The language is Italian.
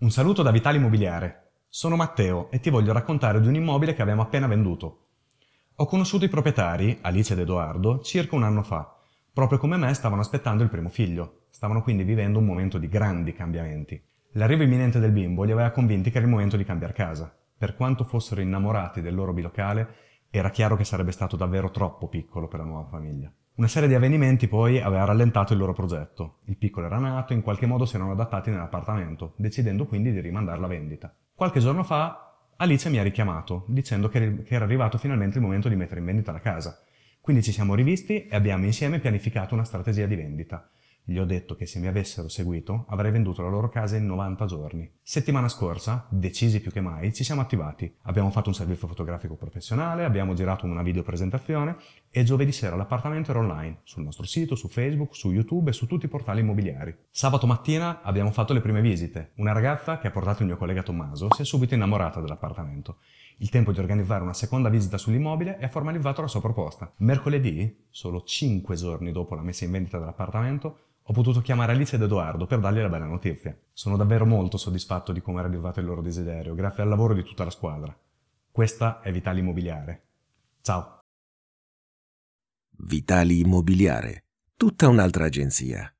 Un saluto da Vitale Immobiliare. Sono Matteo e ti voglio raccontare di un immobile che abbiamo appena venduto. Ho conosciuto i proprietari, Alice ed Edoardo, circa un anno fa. Proprio come me stavano aspettando il primo figlio. Stavano quindi vivendo un momento di grandi cambiamenti. L'arrivo imminente del bimbo li aveva convinti che era il momento di cambiare casa. Per quanto fossero innamorati del loro bilocale, era chiaro che sarebbe stato davvero troppo piccolo per la nuova famiglia. Una serie di avvenimenti poi aveva rallentato il loro progetto. Il piccolo era nato e in qualche modo si erano adattati nell'appartamento, decidendo quindi di rimandare la vendita. Qualche giorno fa Alice mi ha richiamato, dicendo che, che era arrivato finalmente il momento di mettere in vendita la casa. Quindi ci siamo rivisti e abbiamo insieme pianificato una strategia di vendita. Gli ho detto che se mi avessero seguito avrei venduto la loro casa in 90 giorni. Settimana scorsa, decisi più che mai, ci siamo attivati. Abbiamo fatto un servizio fotografico professionale, abbiamo girato una videopresentazione e giovedì sera l'appartamento era online, sul nostro sito, su Facebook, su YouTube e su tutti i portali immobiliari. Sabato mattina abbiamo fatto le prime visite. Una ragazza che ha portato il mio collega Tommaso si è subito innamorata dell'appartamento. Il tempo di organizzare una seconda visita sull'immobile e ha formalizzato la sua proposta. Mercoledì, solo 5 giorni dopo la messa in vendita dell'appartamento, ho potuto chiamare Alice ed Edoardo per dargli la bella notizia. Sono davvero molto soddisfatto di come era arrivato il loro desiderio, grazie al lavoro di tutta la squadra. Questa è Vitali Immobiliare. Ciao. Vitali Immobiliare, tutta un'altra agenzia.